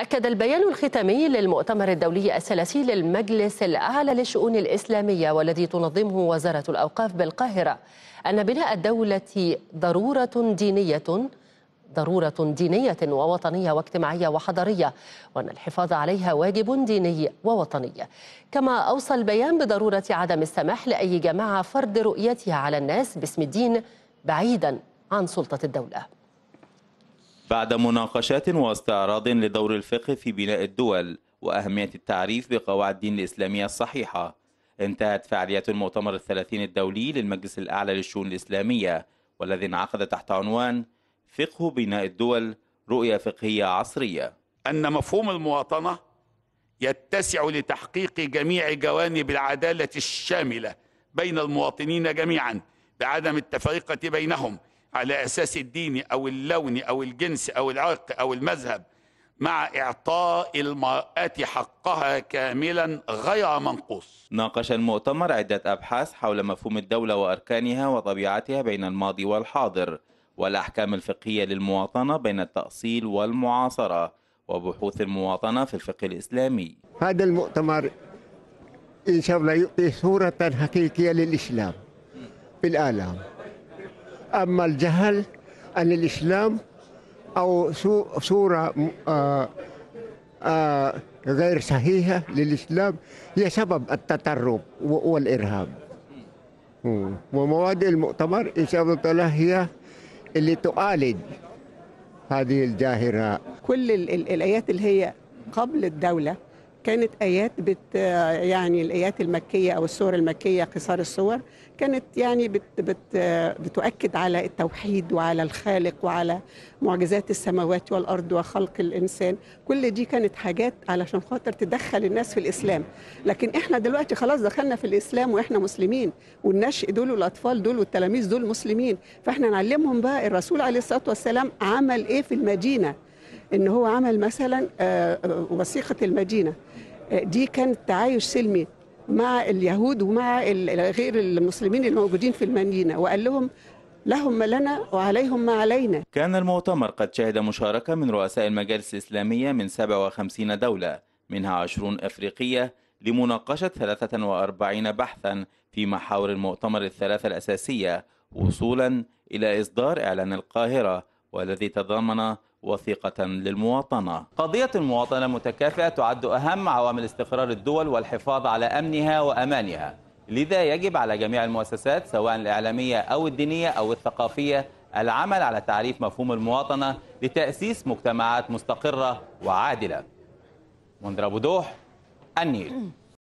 أكد البيان الختامي للمؤتمر الدولي الثلاثي للمجلس الأعلى للشؤون الإسلامية والذي تنظمه وزارة الأوقاف بالقاهرة أن بناء الدولة ضرورة دينية ضرورة دينية ووطنية واجتماعية وحضارية وأن الحفاظ عليها واجب ديني ووطني كما أوصى البيان بضرورة عدم السماح لأي جماعة فرض رؤيتها على الناس باسم الدين بعيدا عن سلطة الدولة بعد مناقشات واستعراض لدور الفقه في بناء الدول وأهمية التعريف بقواعد الدين الإسلامية الصحيحة انتهت فعاليات المؤتمر الثلاثين الدولي للمجلس الأعلى للشؤون الإسلامية والذي انعقد تحت عنوان فقه بناء الدول رؤية فقهية عصرية أن مفهوم المواطنة يتسع لتحقيق جميع جوانب العدالة الشاملة بين المواطنين جميعا بعدم التفرقة بينهم على أساس الديني أو اللون أو الجنس أو العرق أو المذهب مع إعطاء المرأة حقها كاملا غير منقوص ناقش المؤتمر عدة أبحاث حول مفهوم الدولة وأركانها وطبيعتها بين الماضي والحاضر والأحكام الفقهية للمواطنة بين التأصيل والمعاصرة وبحوث المواطنة في الفقه الإسلامي هذا المؤتمر إن شاء الله يعطي صورة حقيقية للإسلام بالآلام أما الجهل عن الإسلام أو صورة آه، آه، غير صحيحة للإسلام هي سبب التطرف والإرهاب ومواد المؤتمر إن شاء الله هي اللي تعالج هذه الجاهرة كل الآيات اللي هي قبل الدولة كانت ايات بت يعني الايات المكيه او السور المكيه قصار السور كانت يعني بت بت بتؤكد على التوحيد وعلى الخالق وعلى معجزات السماوات والارض وخلق الانسان كل دي كانت حاجات علشان خاطر تدخل الناس في الاسلام لكن احنا دلوقتي خلاص دخلنا في الاسلام واحنا مسلمين والنشء دول والاطفال دول والتلاميذ دول مسلمين فاحنا نعلمهم بقى الرسول عليه الصلاه والسلام عمل ايه في المدينه ان هو عمل مثلا آه، آه، وثيقه المدينه آه، دي كانت تعايش سلمي مع اليهود ومع غير المسلمين الموجودين في المدينه وقال لهم لهم ما لنا وعليهم ما علينا كان المؤتمر قد شهد مشاركة من رؤساء المجالس الإسلامية من 57 دولة منها 20 أفريقية لمناقشة 43 بحثا في محاور المؤتمر الثلاثة الأساسية وصولا إلى إصدار إعلان القاهرة والذي تضمن وثيقة للمواطنة قضية المواطنة المتكافئة تعد أهم عوامل استقرار الدول والحفاظ على أمنها وأمانها لذا يجب على جميع المؤسسات سواء الإعلامية أو الدينية أو الثقافية العمل على تعريف مفهوم المواطنة لتأسيس مجتمعات مستقرة وعادلة منذر أبو دوح النيل